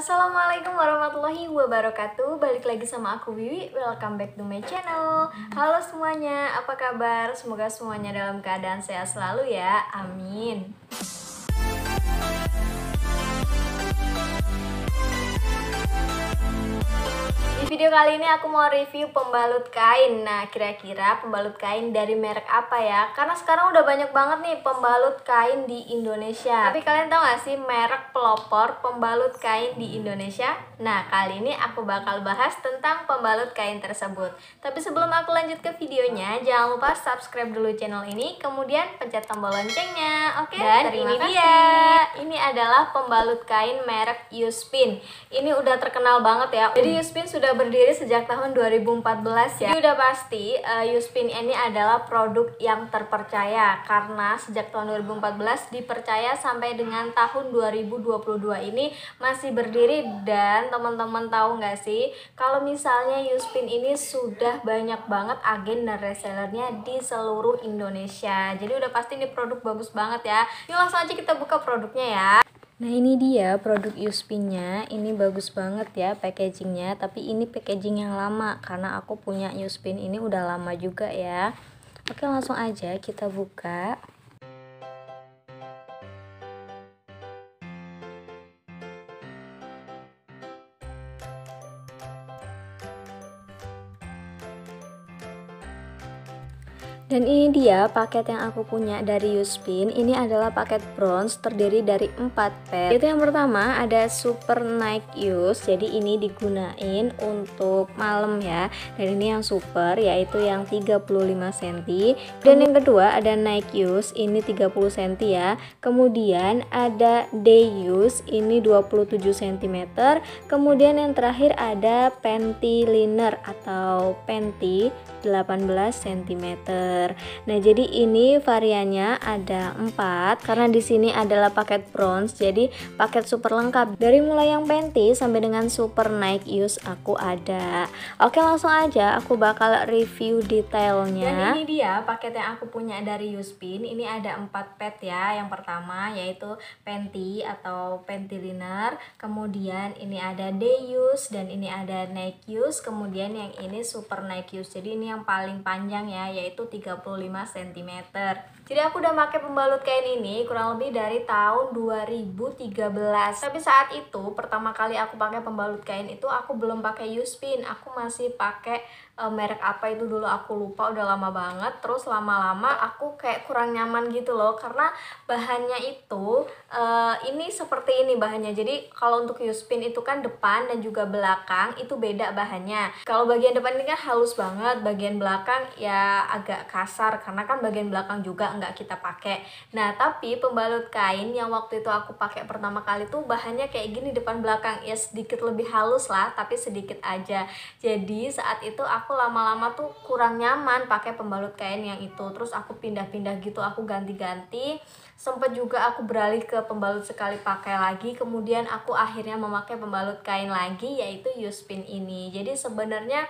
Assalamualaikum warahmatullahi wabarakatuh Balik lagi sama aku Wiwi Welcome back to my channel Halo semuanya, apa kabar? Semoga semuanya dalam keadaan sehat selalu ya Amin Video kali ini aku mau review pembalut kain. Nah, kira-kira pembalut kain dari merek apa ya? Karena sekarang udah banyak banget nih pembalut kain di Indonesia. Tapi kalian tahu gak sih merek pelopor pembalut kain di Indonesia? Nah, kali ini aku bakal bahas tentang pembalut kain tersebut. Tapi sebelum aku lanjut ke videonya, jangan lupa subscribe dulu channel ini, kemudian pencet tombol loncengnya. Oke, okay? dan Terima ini kasih. dia. Ini adalah pembalut kain merek Yuspin. Ini udah terkenal banget ya. Jadi hmm. Yuspin sudah berdiri sejak tahun 2014 ya. Jadi udah pasti uh, Yuspin ini adalah produk yang terpercaya karena sejak tahun 2014 dipercaya sampai dengan tahun 2022 ini masih berdiri dan teman-teman tahu nggak sih kalau misalnya Yuspin ini sudah banyak banget agen dan resellernya di seluruh Indonesia. Jadi udah pasti ini produk bagus banget ya. Yuk langsung aja kita buka produknya ya. Nah ini dia produk USB-nya ini bagus banget ya packagingnya, tapi ini packaging yang lama karena aku punya USP ini udah lama juga ya. Oke langsung aja kita buka. Dan ini dia paket yang aku punya dari Yuspin. Ini adalah paket bronze terdiri dari 4 pack. Itu yang pertama ada super Nike use. Jadi ini digunain untuk malam ya. Dan ini yang super yaitu yang 35 cm. Dan yang kedua ada Nike use ini 30 cm ya. Kemudian ada day use ini 27 cm. Kemudian yang terakhir ada panty liner atau panty 18 cm. Nah, jadi ini variannya ada empat karena di sini adalah paket bronze. Jadi paket super lengkap dari mulai yang penti sampai dengan super naik use aku ada. Oke, langsung aja aku bakal review detailnya. Dan ini dia paket yang aku punya dari Uspin. Ini ada empat pet ya. Yang pertama yaitu penti atau panty liner, kemudian ini ada day use dan ini ada night use, kemudian yang ini super Nikeus use. Jadi ini yang paling panjang ya yaitu 3 35 cm. Jadi aku udah pakai pembalut kain ini kurang lebih dari tahun 2013. Tapi saat itu pertama kali aku pakai pembalut kain itu aku belum pakai use pin aku masih pakai uh, merek apa itu dulu aku lupa udah lama banget terus lama-lama aku kayak kurang nyaman gitu loh karena bahannya itu uh, ini seperti ini bahannya jadi kalau untuk Yuspin itu kan depan dan juga belakang itu beda bahannya kalau bagian depan ini kan halus banget bagian belakang ya agak kasar karena kan bagian belakang juga nggak kita pakai nah tapi pembalut kain yang waktu itu aku pakai pertama kali tuh bahannya kayak gini depan belakang ya sedikit lebih halus lah tapi sedikit aja jadi saat itu aku aku lama-lama tuh kurang nyaman pakai pembalut kain yang itu terus aku pindah-pindah gitu aku ganti-ganti sempet juga aku beralih ke pembalut sekali pakai lagi kemudian aku akhirnya memakai pembalut kain lagi yaitu Yuspin ini jadi sebenarnya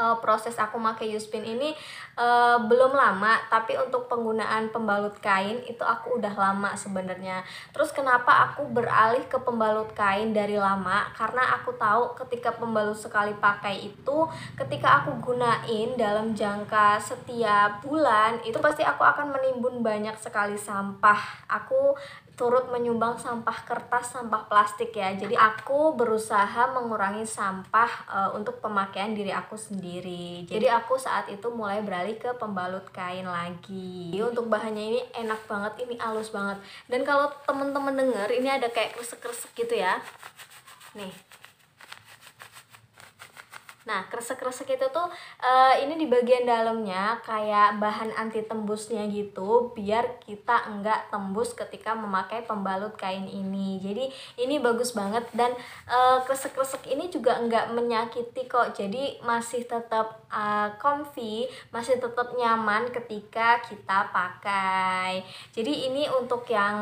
uh, proses aku pakai Yuspin ini uh, belum lama tapi untuk penggunaan pembalut kain itu aku udah lama sebenarnya terus kenapa aku beralih ke pembalut kain dari lama karena aku tahu ketika pembalut sekali pakai itu ketika aku gunain dalam jangka setiap bulan itu pasti aku akan menimbun banyak sekali sampah aku turut menyumbang sampah kertas, sampah plastik ya. Jadi aku berusaha mengurangi sampah e, untuk pemakaian diri aku sendiri. Jadi aku saat itu mulai beralih ke pembalut kain lagi. Untuk bahannya ini enak banget, ini halus banget. Dan kalau temen-temen denger ini ada kayak kresek-kresek gitu ya. Nih, Nah, kresek-kresek itu tuh uh, ini di bagian dalamnya kayak bahan anti tembusnya gitu biar kita enggak tembus ketika memakai pembalut kain ini. Jadi ini bagus banget dan uh, kresek-kresek ini juga enggak menyakiti kok. Jadi masih tetap uh, comfy, masih tetap nyaman ketika kita pakai. Jadi ini untuk yang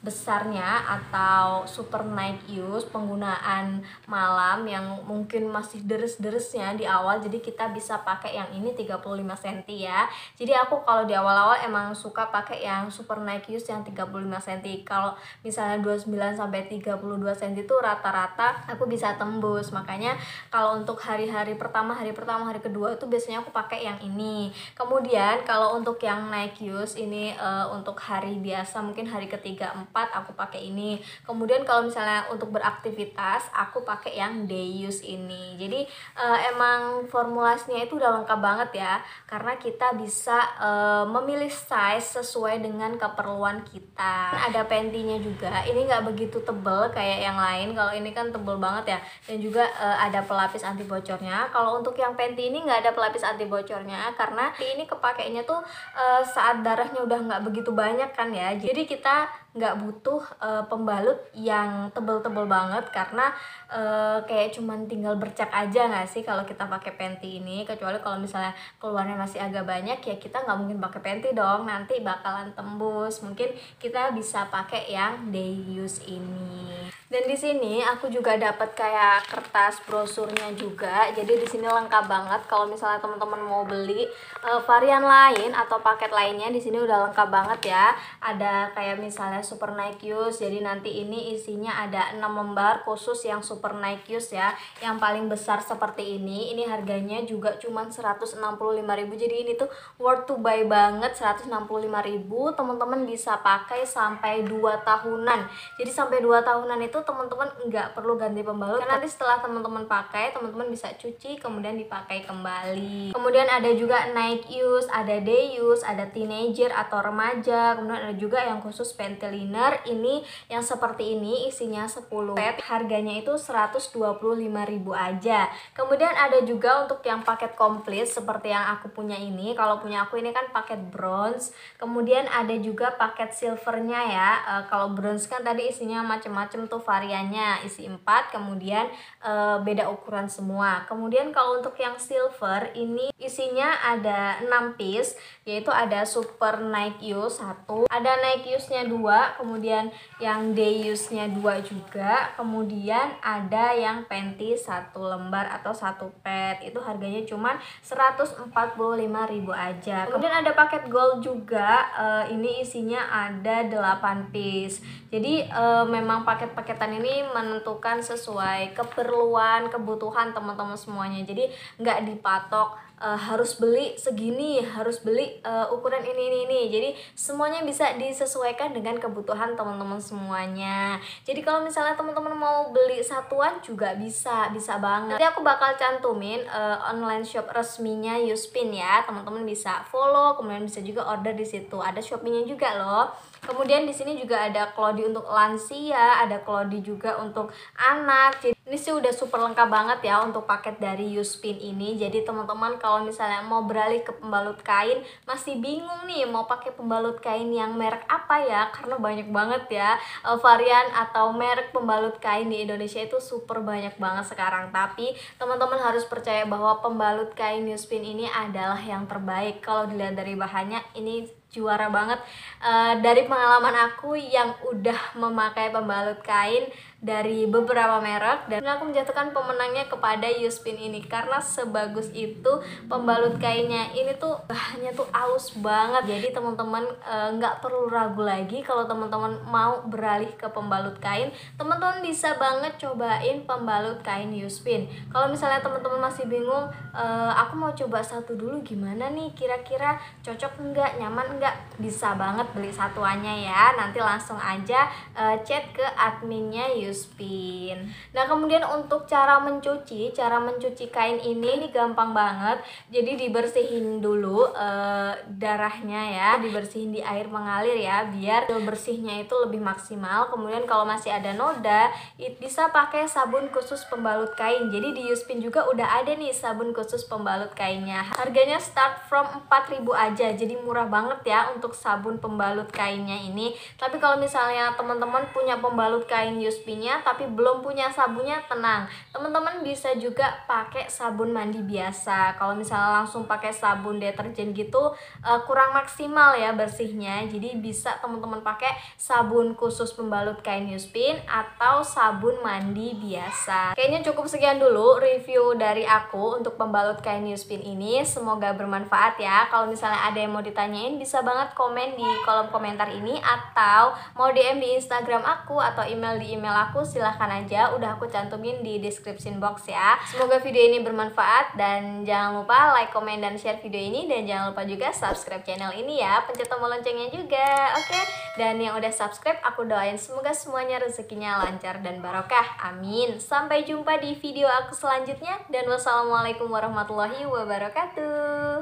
besarnya atau super night use penggunaan malam yang mungkin masih deres-deresnya di awal jadi kita bisa pakai yang ini 35 cm ya jadi aku kalau di awal-awal emang suka pakai yang super night use yang 35 cm kalau misalnya 29 sampai 32 cm itu rata-rata aku bisa tembus makanya kalau untuk hari-hari pertama hari pertama hari kedua itu biasanya aku pakai yang ini kemudian kalau untuk yang night use ini uh, untuk hari biasa mungkin hari ketiga 4 aku pakai ini kemudian kalau misalnya untuk beraktivitas aku pakai yang day use ini jadi uh, emang formulasinya itu udah lengkap banget ya karena kita bisa uh, memilih size sesuai dengan keperluan kita ada pentinya juga ini nggak begitu tebel kayak yang lain kalau ini kan tebel banget ya dan juga uh, ada pelapis anti bocornya kalau untuk yang penti ini nggak ada pelapis anti bocornya karena ini kepakainya tuh uh, saat darahnya udah nggak begitu banyak kan ya jadi kita nggak butuh uh, pembalut yang tebel-tebel banget karena uh, kayak cuman tinggal bercak aja nggak sih kalau kita pakai panty ini kecuali kalau misalnya keluarnya masih agak banyak ya kita nggak mungkin pakai panty dong nanti bakalan tembus mungkin kita bisa pakai yang day use ini dan di sini aku juga dapat kayak kertas brosurnya juga. Jadi di sini lengkap banget kalau misalnya teman-teman mau beli uh, varian lain atau paket lainnya di sini udah lengkap banget ya. Ada kayak misalnya Super Nike Use. Jadi nanti ini isinya ada 6 lembar khusus yang Super Nike Use ya. Yang paling besar seperti ini. Ini harganya juga cuman 165.000. Jadi ini tuh worth to buy banget 165.000. Teman-teman bisa pakai sampai 2 tahunan. Jadi sampai 2 tahunan itu teman-teman nggak perlu ganti pembalut karena nanti setelah teman-teman pakai teman-teman bisa cuci kemudian dipakai kembali kemudian ada juga night use ada day use ada teenager atau remaja kemudian ada juga yang khusus panty ini yang seperti ini isinya 10 set harganya itu ribu aja kemudian ada juga untuk yang paket komplit seperti yang aku punya ini kalau punya aku ini kan paket bronze kemudian ada juga paket silvernya ya e, kalau bronze kan tadi isinya macam-macam tuh variannya isi 4 kemudian e, beda ukuran semua kemudian kalau untuk yang silver ini isinya ada 6 piece yaitu ada super night use 1 ada night use nya 2 kemudian yang day use nya 2 juga kemudian ada yang panty satu lembar atau satu pet itu harganya cuman 145.000 aja kemudian ada paket gold juga e, ini isinya ada 8 piece jadi e, memang paket-paket kegiatan ini menentukan sesuai keperluan kebutuhan teman-teman semuanya jadi nggak dipatok e, harus beli segini harus beli e, ukuran ini ini ini jadi semuanya bisa disesuaikan dengan kebutuhan teman-teman semuanya jadi kalau misalnya teman-teman mau beli satuan juga bisa bisa banget nanti aku bakal cantumin e, online shop resminya Yuspin ya teman-teman bisa follow kemudian bisa juga order di situ ada shoppingnya juga loh Kemudian di sini juga ada klodi untuk lansia, ada klodi juga untuk anak. Jadi ini sih udah super lengkap banget ya untuk paket dari Yuspin ini. Jadi teman-teman kalau misalnya mau beralih ke pembalut kain masih bingung nih mau pakai pembalut kain yang merek apa ya karena banyak banget ya eh, varian atau merek pembalut kain di Indonesia itu super banyak banget sekarang. Tapi teman-teman harus percaya bahwa pembalut kain Yuspin ini adalah yang terbaik. Kalau dilihat dari bahannya ini juara banget uh, dari pengalaman aku yang udah memakai pembalut kain dari beberapa merek dan aku menjatuhkan pemenangnya kepada Yuspin ini karena sebagus itu pembalut kainnya ini tuh bahannya tuh aus banget jadi teman-teman eh, nggak uh, perlu ragu lagi kalau teman-teman mau beralih ke pembalut kain teman-teman bisa banget cobain pembalut kain Yuspin kalau misalnya teman-teman masih bingung uh, aku mau coba satu dulu gimana nih kira-kira cocok nggak nyaman nggak bisa banget beli satuannya ya nanti langsung aja uh, chat ke adminnya Yuspin nah kemudian untuk cara mencuci cara mencuci kain ini ini gampang banget jadi dibersihin dulu uh, darahnya ya dibersihin di air mengalir ya biar bersihnya itu lebih maksimal kemudian kalau masih ada noda bisa pakai sabun khusus pembalut kain jadi di Yuspin juga udah ada nih sabun khusus pembalut kainnya harganya start from 4000 aja jadi murah banget ya ya untuk sabun pembalut kainnya ini tapi kalau misalnya teman-teman punya pembalut kain nya tapi belum punya sabunnya tenang teman-teman bisa juga pakai sabun mandi biasa kalau misalnya langsung pakai sabun deterjen gitu uh, kurang maksimal ya bersihnya jadi bisa teman-teman pakai sabun khusus pembalut kain Yuspin atau sabun mandi biasa kayaknya cukup sekian dulu review dari aku untuk pembalut kain Yuspin ini semoga bermanfaat ya kalau misalnya ada yang mau ditanyain bisa banget komen di kolom komentar ini atau mau DM di Instagram aku atau email di email aku silahkan aja udah aku cantumin di description box ya semoga video ini bermanfaat dan jangan lupa like komen dan share video ini dan jangan lupa juga subscribe channel ini ya pencet tombol loncengnya juga oke okay? dan yang udah subscribe aku doain semoga semuanya rezekinya lancar dan barokah amin sampai jumpa di video aku selanjutnya dan wassalamualaikum warahmatullahi wabarakatuh